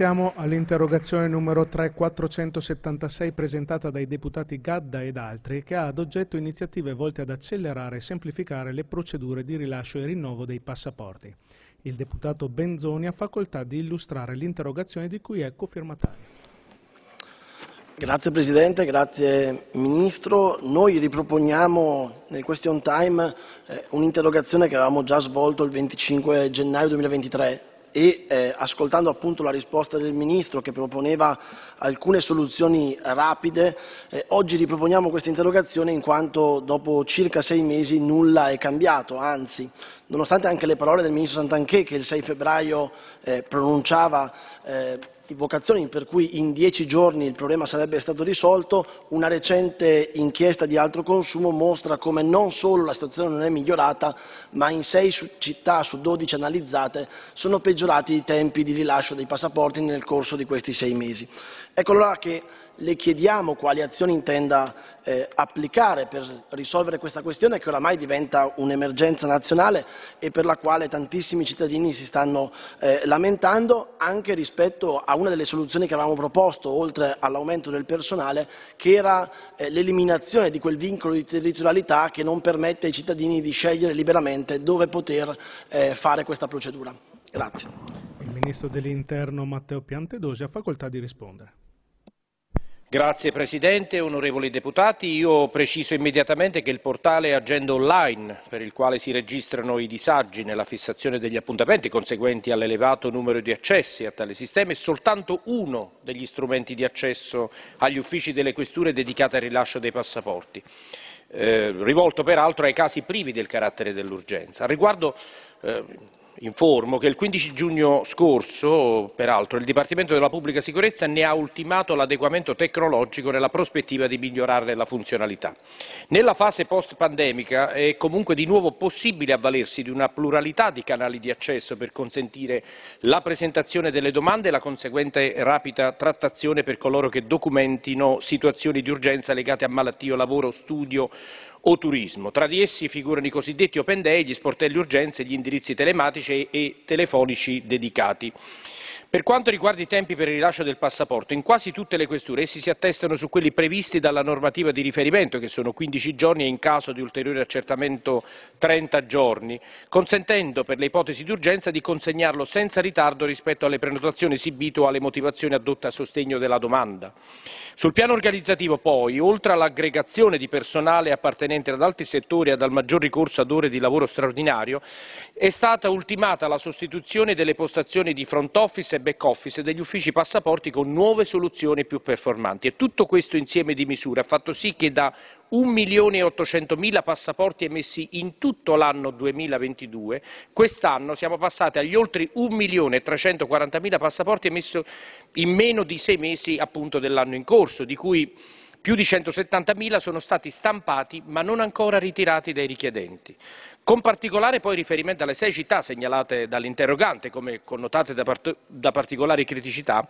Passiamo all'interrogazione numero 3476 presentata dai deputati Gadda ed altri che ha ad oggetto iniziative volte ad accelerare e semplificare le procedure di rilascio e rinnovo dei passaporti. Il deputato Benzoni ha facoltà di illustrare l'interrogazione di cui è cofirmatario. Grazie Presidente, grazie Ministro. Noi riproponiamo nel question time eh, un'interrogazione che avevamo già svolto il 25 gennaio 2023 e eh, ascoltando appunto la risposta del Ministro che proponeva alcune soluzioni rapide, eh, oggi riproponiamo questa interrogazione in quanto dopo circa sei mesi nulla è cambiato, anzi nonostante anche le parole del ministro Santanchè che il 6 febbraio eh, pronunciava eh, vocazioni per cui in dieci giorni il problema sarebbe stato risolto, una recente inchiesta di altro consumo mostra come non solo la situazione non è migliorata, ma in sei città su dodici analizzate sono peggiorati i tempi di rilascio dei passaporti nel corso di questi sei mesi. Ecco allora che le chiediamo quali azioni intenda eh, applicare per risolvere questa questione che oramai diventa un'emergenza nazionale e per la quale tantissimi cittadini si stanno eh, lamentando anche rispetto a una delle soluzioni che avevamo proposto, oltre all'aumento del personale, che era eh, l'eliminazione di quel vincolo di territorialità che non permette ai cittadini di scegliere liberamente dove poter eh, fare questa procedura. Grazie. Il Ministro dell'Interno Matteo Piantedosi ha facoltà di rispondere. Signor Presidente, onorevoli deputati, io preciso immediatamente che il portale Agenda Online, per il quale si registrano i disagi nella fissazione degli appuntamenti conseguenti all'elevato numero di accessi a tale sistema, è soltanto uno degli strumenti di accesso agli uffici delle questure dedicati al rilascio dei passaporti, eh, rivolto peraltro ai casi privi del carattere dell'urgenza. Al riguardo eh, Informo che il 15 giugno scorso, peraltro, il Dipartimento della Pubblica Sicurezza ne ha ultimato l'adeguamento tecnologico nella prospettiva di migliorarne la funzionalità. Nella fase post-pandemica è comunque di nuovo possibile avvalersi di una pluralità di canali di accesso per consentire la presentazione delle domande e la conseguente rapida trattazione per coloro che documentino situazioni di urgenza legate a malattia, lavoro, studio o turismo. Tra di essi figurano i cosiddetti open day, gli sportelli urgenze, gli indirizzi telematici e telefonici dedicati. Per quanto riguarda i tempi per il rilascio del passaporto, in quasi tutte le questure essi si attestano su quelli previsti dalla normativa di riferimento, che sono 15 giorni e in caso di ulteriore accertamento 30 giorni, consentendo per le ipotesi d'urgenza di consegnarlo senza ritardo rispetto alle prenotazioni esibite o alle motivazioni adotte a sostegno della domanda. Sul piano organizzativo poi, oltre all'aggregazione di personale appartenente ad altri settori e al maggior ricorso ad ore di lavoro straordinario, è stata ultimata la sostituzione delle postazioni di front office e back office degli uffici passaporti con nuove soluzioni più performanti. E tutto questo insieme di misure ha fatto sì che da 1.800.000 passaporti emessi in tutto l'anno 2022, quest'anno siamo passati agli oltre 1.340.000 passaporti emessi in meno di sei mesi appunto dell'anno in corso, di cui più di 170.000 sono stati stampati ma non ancora ritirati dai richiedenti. Con particolare poi riferimento alle sei città segnalate dall'interrogante come connotate da, part da particolari criticità,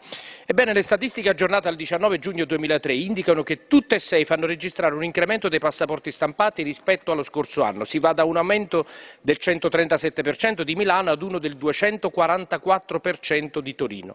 ebbene le statistiche aggiornate al 19 giugno 2003 indicano che tutte e sei fanno registrare un incremento dei passaporti stampati rispetto allo scorso anno. Si va da un aumento del 137% di Milano ad uno del 244% di Torino.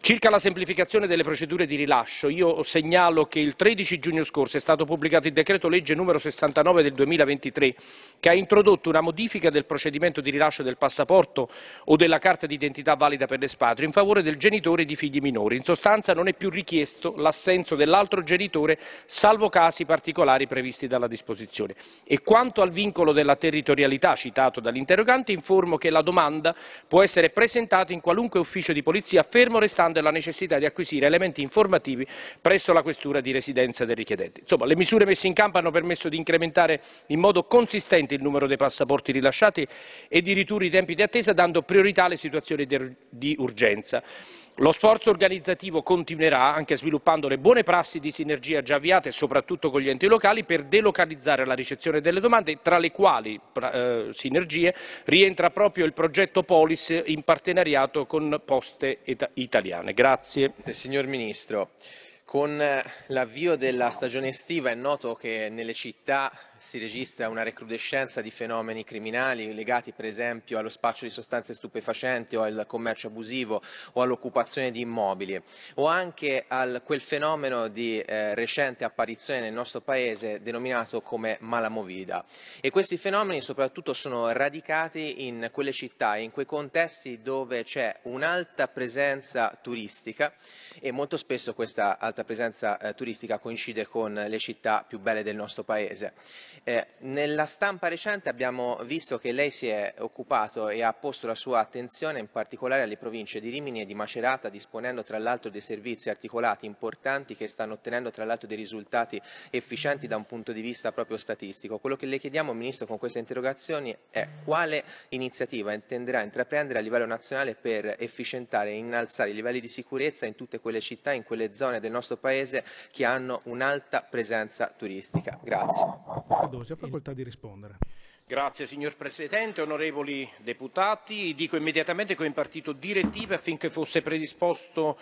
Circa la semplificazione delle procedure di rilascio, io segnalo che il 13 giugno scorso è stato pubblicato il decreto legge numero 69 del 2023 che ha introdotto una modifica del procedimento di rilascio del passaporto o della carta d'identità valida per l'espatrio in favore del genitore di figli minori. In sostanza non è più richiesto l'assenso dell'altro genitore salvo casi particolari previsti dalla disposizione. E quanto al vincolo della territorialità citato dall'interrogante informo che la domanda può essere presentata in qualunque ufficio di polizia fermo restando segnalando la necessità di acquisire elementi informativi presso la questura di residenza del richiedente. Insomma, le misure messe in campo hanno permesso di incrementare in modo consistente il numero dei passaporti rilasciati e di ridurre i tempi di attesa dando priorità alle situazioni di urgenza. Lo sforzo organizzativo continuerà anche sviluppando le buone prassi di sinergia già avviate, soprattutto con gli enti locali, per delocalizzare la ricezione delle domande, tra le quali eh, sinergie rientra proprio il progetto Polis in partenariato con Poste Italiane. Grazie. Eh, signor Ministro, con eh, l'avvio della stagione estiva è noto che nelle città si registra una recrudescenza di fenomeni criminali legati per esempio allo spaccio di sostanze stupefacenti o al commercio abusivo o all'occupazione di immobili o anche a quel fenomeno di eh, recente apparizione nel nostro paese denominato come malamovida. E questi fenomeni soprattutto sono radicati in quelle città, e in quei contesti dove c'è un'alta presenza turistica e molto spesso questa alta presenza eh, turistica coincide con le città più belle del nostro paese. Eh, nella stampa recente abbiamo visto che lei si è occupato e ha posto la sua attenzione in particolare alle province di Rimini e di Macerata, disponendo tra l'altro dei servizi articolati importanti che stanno ottenendo tra l'altro dei risultati efficienti da un punto di vista proprio statistico. Quello che le chiediamo, Ministro, con queste interrogazioni è quale iniziativa intenderà intraprendere a livello nazionale per efficientare e innalzare i livelli di sicurezza in tutte quelle città, in quelle zone del nostro Paese che hanno un'alta presenza turistica. Grazie. Cardosi, ha facoltà di rispondere. Grazie signor Presidente, onorevoli deputati. Dico immediatamente che ho impartito direttive affinché fosse predisposto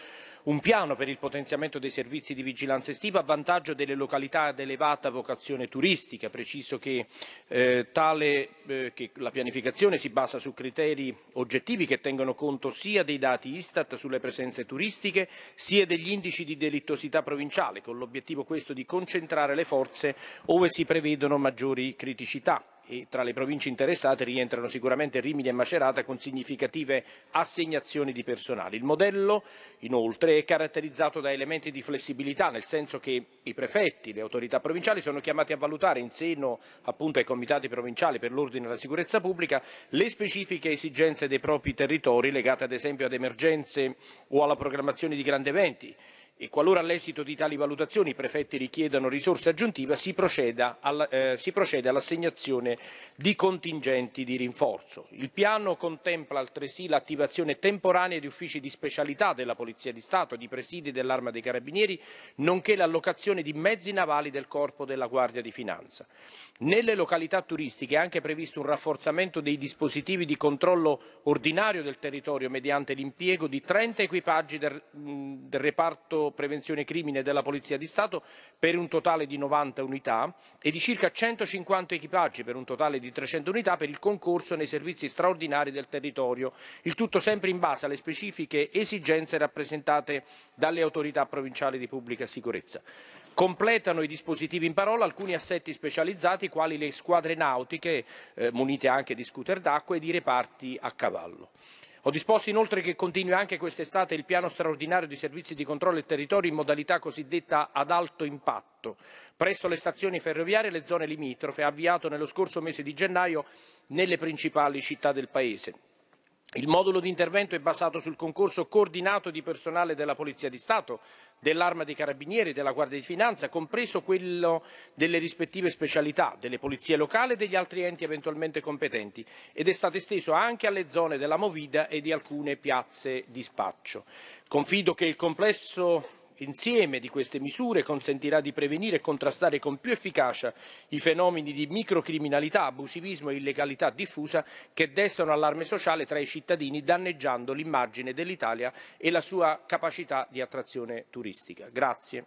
un piano per il potenziamento dei servizi di vigilanza estiva a vantaggio delle località ad elevata vocazione turistica. Preciso che, eh, tale, eh, che la pianificazione si basa su criteri oggettivi che tengono conto sia dei dati Istat sulle presenze turistiche sia degli indici di delittosità provinciale, con l'obiettivo questo di concentrare le forze ove si prevedono maggiori criticità e tra le province interessate rientrano sicuramente Rimini e Macerata con significative assegnazioni di personale. Il modello inoltre è caratterizzato da elementi di flessibilità nel senso che i prefetti, le autorità provinciali sono chiamati a valutare in seno appunto ai comitati provinciali per l'ordine e la sicurezza pubblica le specifiche esigenze dei propri territori legate ad esempio ad emergenze o alla programmazione di grandi eventi e qualora all'esito di tali valutazioni i prefetti richiedano risorse aggiuntive si, al, eh, si procede all'assegnazione di contingenti di rinforzo. Il piano contempla altresì l'attivazione temporanea di uffici di specialità della Polizia di Stato, e di presidi dell'Arma dei Carabinieri, nonché l'allocazione di mezzi navali del Corpo della Guardia di Finanza. Nelle località turistiche è anche previsto un rafforzamento dei dispositivi di controllo ordinario del territorio mediante l'impiego di 30 equipaggi del, del reparto reparto prevenzione crimine della Polizia di Stato per un totale di 90 unità e di circa 150 equipaggi per un totale di 300 unità per il concorso nei servizi straordinari del territorio, il tutto sempre in base alle specifiche esigenze rappresentate dalle autorità provinciali di pubblica sicurezza. Completano i dispositivi in parola alcuni assetti specializzati quali le squadre nautiche, eh, munite anche di scooter d'acqua e di reparti a cavallo. Ho disposto inoltre che continui anche quest'estate il piano straordinario di servizi di controllo del territorio in modalità cosiddetta ad alto impatto. Presso le stazioni ferroviarie e le zone limitrofe, avviato nello scorso mese di gennaio nelle principali città del Paese. Il modulo di intervento è basato sul concorso coordinato di personale della Polizia di Stato, dell'Arma dei Carabinieri, e della Guardia di Finanza, compreso quello delle rispettive specialità, delle polizie locali e degli altri enti eventualmente competenti ed è stato esteso anche alle zone della Movida e di alcune piazze di spaccio. Confido che il complesso L'insieme di queste misure consentirà di prevenire e contrastare con più efficacia i fenomeni di microcriminalità, abusivismo e illegalità diffusa che destano allarme sociale tra i cittadini, danneggiando l'immagine dell'Italia e la sua capacità di attrazione turistica. Grazie.